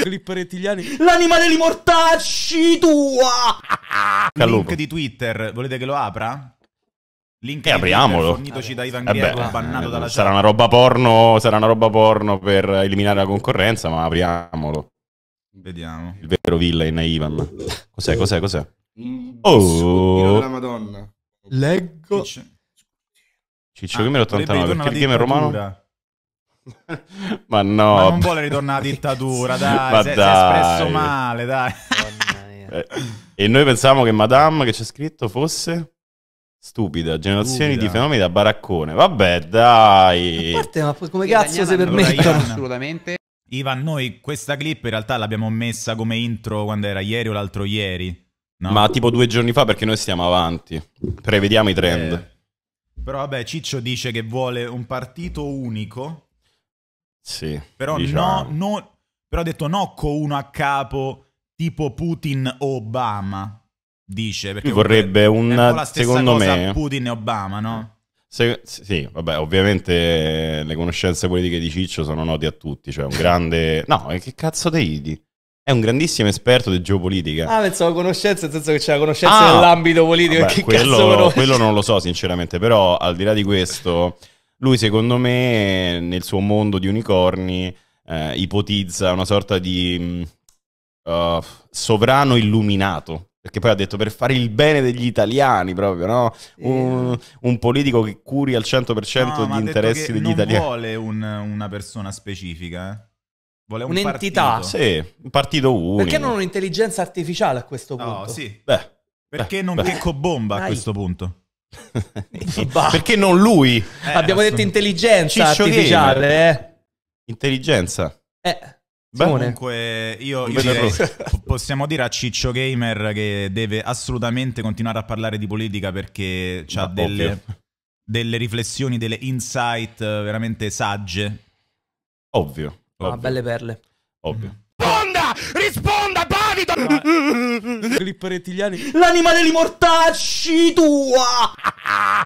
Clipperettiliani. L'anima degli mortacci tua! Callupo. Link di Twitter, volete che lo apra? Link e eh, apriamolo. Fornitoci da Ivan Griego, eh bannato dalla sarà una roba porno, sarà una roba porno per eliminare la concorrenza, ma apriamolo. Vediamo. Il vero villain è Ivan. Cos'è, cos'è, cos'è? Mm. Oh! La Madonna. Leggo. Ciccio, ah, Gamer 89, perché il gamer romano? ma no. Ma non vuole ritornare alla dittatura, dai. ma si, dai. si è espresso male, dai. Eh, e noi pensavamo che Madame che c'è scritto fosse stupida, generazioni stupida. di fenomeni da baraccone. Vabbè, dai. A parte, ma come cazzo si permettono? Assolutamente. Ivan, noi questa clip in realtà l'abbiamo messa come intro quando era ieri o l'altro ieri. No? Ma tipo due giorni fa perché noi stiamo avanti, prevediamo i trend. Eh. Però vabbè, Ciccio dice che vuole un partito unico sì. Però, diciamo. no, no, però ha detto no con uno a capo tipo Putin o Obama. Dice perché vorrebbe un secondo me Putin e Obama, no? Se, sì, vabbè, ovviamente le conoscenze politiche di Ciccio sono note a tutti, cioè un grande No, che cazzo te idi? È un grandissimo esperto di geopolitica. Ah, pensavo conoscenza, nel senso che c'è la conoscenza ah, nell'ambito politico. Vabbè, quello, quello non lo so, sinceramente, però al di là di questo, lui, secondo me, nel suo mondo di unicorni, eh, ipotizza una sorta di mm, uh, sovrano illuminato. Perché poi ha detto per fare il bene degli italiani, proprio, no? Sì. Un, un, politico che curi al 100% no, gli interessi degli non italiani. Non vuole un, una persona specifica, eh? Vuole un Un'entità. Partito. Sì, un partito unico. Perché non un'intelligenza artificiale a questo punto? No, sì. Beh, perché beh, non beh. checco bomba a questo punto? Perché non lui? Eh, Abbiamo detto intelligenza Ciccio artificiale. Gamer. Eh. Intelligenza. Eh. Beh, comunque io, io direi, possiamo dire a Ciccio Gamer che deve assolutamente continuare a parlare di politica perché ha delle, delle, riflessioni, delle insight eh, veramente sagge. Ovvio. Ah, ovvio. Ah, belle perle. Ovvio. Risponda! Risponda! mani da... rettiliani. L'anima degli mortacci tua!